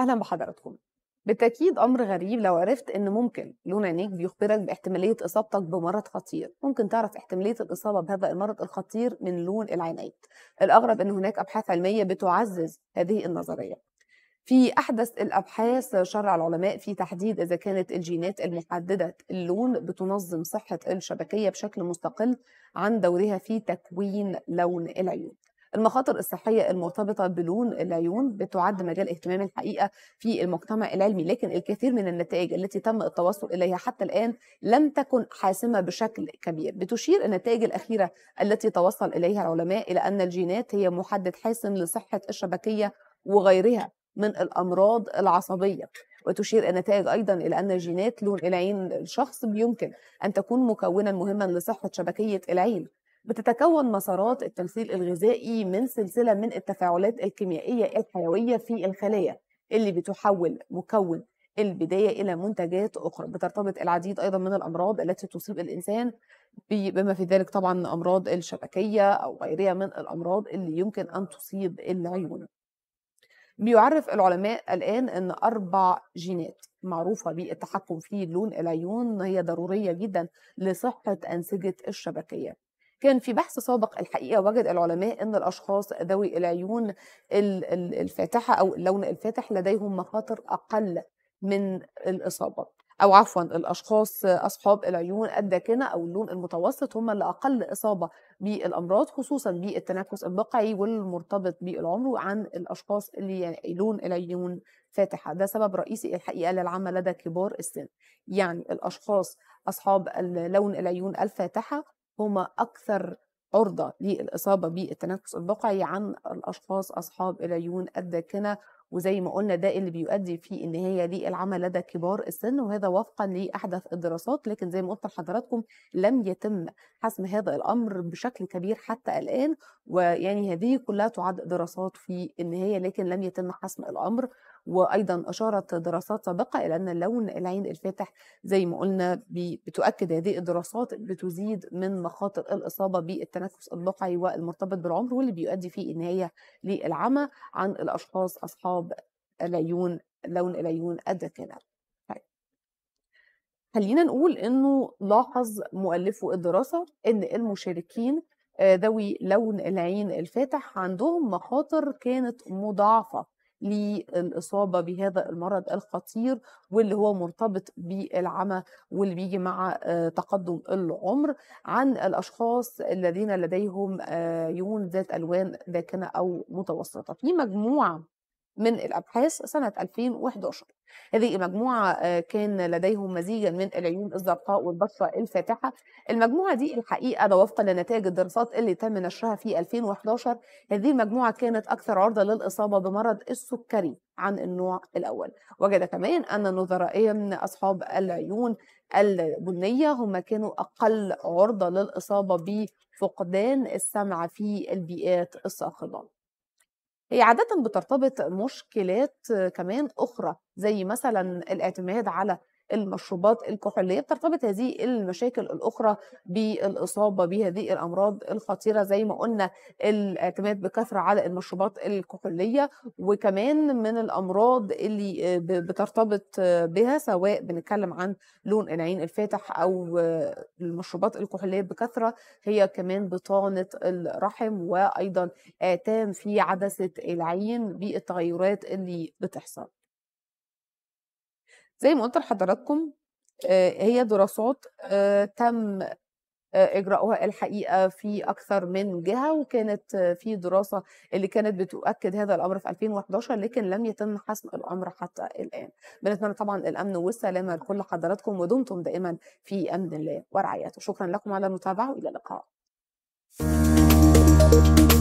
أهلا بحضراتكم بالتأكيد أمر غريب لو عرفت إن ممكن لون عينيك بيخبرك باحتمالية إصابتك بمرض خطير، ممكن تعرف احتمالية الإصابة بهذا المرض الخطير من لون العينين. الأغرب إن هناك أبحاث علمية بتعزز هذه النظرية. في أحدث الأبحاث شرع العلماء في تحديد إذا كانت الجينات المحددة اللون بتنظم صحة الشبكية بشكل مستقل عن دورها في تكوين لون العيون. المخاطر الصحية المرتبطة بلون العيون بتعد مجال اهتمام الحقيقة في المجتمع العلمي لكن الكثير من النتائج التي تم التوصل إليها حتى الآن لم تكن حاسمة بشكل كبير بتشير النتائج الأخيرة التي توصل إليها العلماء إلى أن الجينات هي محدد حاسم لصحة الشبكية وغيرها من الأمراض العصبية وتشير النتائج ايضا الى ان جينات لون العين الشخص يمكن ان تكون مكونا مهما لصحه شبكيه العين بتتكون مسارات التمثيل الغذائي من سلسلة من التفاعلات الكيميائية الحيوية في الخلية اللي بتحول مكون البداية إلى منتجات أخرى بترتبط العديد أيضا من الأمراض التي تصيب الإنسان بما في ذلك طبعا أمراض الشبكية أو غيرها من الأمراض اللي يمكن أن تصيب العيون بيعرف العلماء الآن أن أربع جينات معروفة بالتحكم في لون العيون هي ضرورية جدا لصحة أنسجة الشبكية كان في بحث سابق الحقيقه وجد العلماء ان الاشخاص ذوي العيون الفاتحه او اللون الفاتح لديهم مخاطر اقل من الاصابه او عفوا الاشخاص اصحاب العيون الداكنه او اللون المتوسط هم اللي اقل اصابه بالامراض خصوصا بالتنفس البقعي والمرتبط بالعمر عن الاشخاص اللي يعني لون العيون فاتحه ده سبب رئيسي الحقيقه للعمى لدى كبار السن يعني الاشخاص اصحاب لون العيون الفاتحه هما أكثر عرضة للإصابة بالتنفس البقعي عن الأشخاص أصحاب العيون الداكنة وزي ما قلنا ده اللي بيؤدي في ان هي لدى كبار السن وهذا وفقا لاحدث الدراسات لكن زي ما قلت لحضراتكم لم يتم حسم هذا الامر بشكل كبير حتى الان ويعني هذه كلها تعد دراسات في ان هي لكن لم يتم حسم الامر وايضا اشارت دراسات سابقه الى ان اللون العين الفاتح زي ما قلنا بتؤكد هذه الدراسات بتزيد من مخاطر الاصابه بالتنفس البقعي والمرتبط بالعمر واللي بيؤدي في النهايه للعمى عن الاشخاص اصحاب اقرب ليون لون العيون يون قد طيب خلينا نقول انه لاحظ مؤلفو الدراسه ان المشاركين آه، ذوي لون العين الفاتح عندهم مخاطر كانت مضاعفه للاصابه بهذا المرض الخطير واللي هو مرتبط بالعمى واللي بيجي مع آه، تقدم العمر عن الاشخاص الذين لديهم آه، عيون ذات الوان داكنه او متوسطه في مجموعه من الأبحاث سنة 2011 هذه مجموعة آه، كان لديهم مزيجا من العيون الزرقاء والبشرة الفاتحة المجموعة دي الحقيقة ده وفقا لنتائج الدراسات اللي تم نشرها في 2011 هذه المجموعة كانت أكثر عرضة للإصابة بمرض السكري عن النوع الأول وجد كمان أن النظرائية من أصحاب العيون البنية هم كانوا أقل عرضة للإصابة بفقدان السمع في البيئات الصاخبة هي عادة بترتبط مشكلات كمان أخرى زي مثلا الاعتماد على المشروبات الكحوليه بترتبط هذه المشاكل الاخرى بالاصابه بهذه الامراض الخطيره زي ما قلنا الاعتماد بكثره على المشروبات الكحوليه وكمان من الامراض اللي آه، بترتبط آه، بها سواء بنتكلم عن لون العين الفاتح او آه، المشروبات الكحوليه بكثره هي كمان بطانه الرحم وايضا اتام في عدسه العين بالتغيرات اللي بتحصل زي ما قلت لحضراتكم آه، هي دراسات آه، تم آه، اجراؤها الحقيقه في اكثر من جهه وكانت في دراسه اللي كانت بتؤكد هذا الامر في 2011 لكن لم يتم حسم الامر حتى الان بنتمنى طبعا الامن والسلامه لكل حضراتكم ودمتم دائما في امن الله ورعايته شكرا لكم على المتابعه والى اللقاء thank you